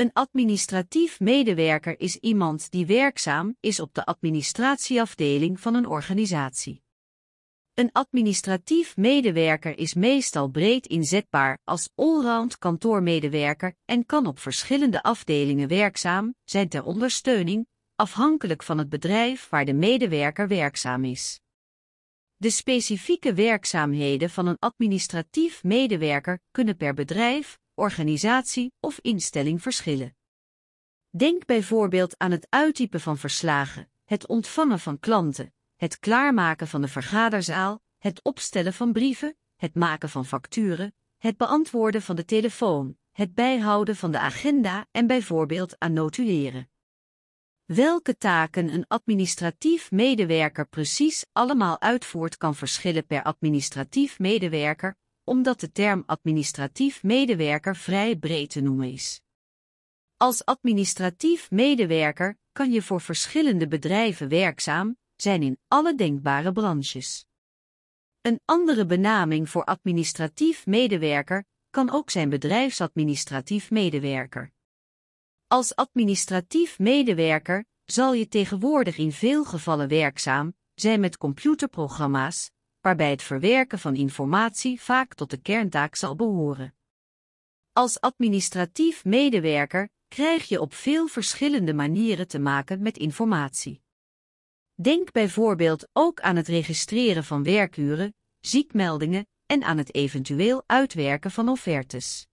Een administratief medewerker is iemand die werkzaam is op de administratieafdeling van een organisatie. Een administratief medewerker is meestal breed inzetbaar als allround kantoormedewerker en kan op verschillende afdelingen werkzaam zijn ter ondersteuning, afhankelijk van het bedrijf waar de medewerker werkzaam is. De specifieke werkzaamheden van een administratief medewerker kunnen per bedrijf, organisatie of instelling verschillen. Denk bijvoorbeeld aan het uittypen van verslagen, het ontvangen van klanten, het klaarmaken van de vergaderzaal, het opstellen van brieven, het maken van facturen, het beantwoorden van de telefoon, het bijhouden van de agenda en bijvoorbeeld aan notuleren. Welke taken een administratief medewerker precies allemaal uitvoert kan verschillen per administratief medewerker, omdat de term administratief medewerker vrij breed te noemen is. Als administratief medewerker kan je voor verschillende bedrijven werkzaam zijn in alle denkbare branches. Een andere benaming voor administratief medewerker kan ook zijn bedrijfsadministratief medewerker. Als administratief medewerker zal je tegenwoordig in veel gevallen werkzaam zijn met computerprogramma's, waarbij het verwerken van informatie vaak tot de kerntaak zal behoren. Als administratief medewerker krijg je op veel verschillende manieren te maken met informatie. Denk bijvoorbeeld ook aan het registreren van werkuren, ziekmeldingen en aan het eventueel uitwerken van offertes.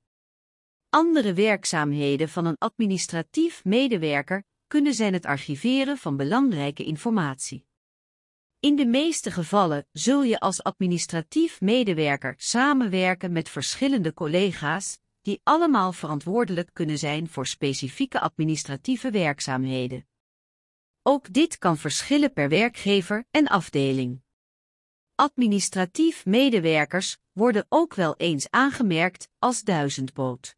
Andere werkzaamheden van een administratief medewerker kunnen zijn het archiveren van belangrijke informatie. In de meeste gevallen zul je als administratief medewerker samenwerken met verschillende collega's, die allemaal verantwoordelijk kunnen zijn voor specifieke administratieve werkzaamheden. Ook dit kan verschillen per werkgever en afdeling. Administratief medewerkers worden ook wel eens aangemerkt als duizendboot.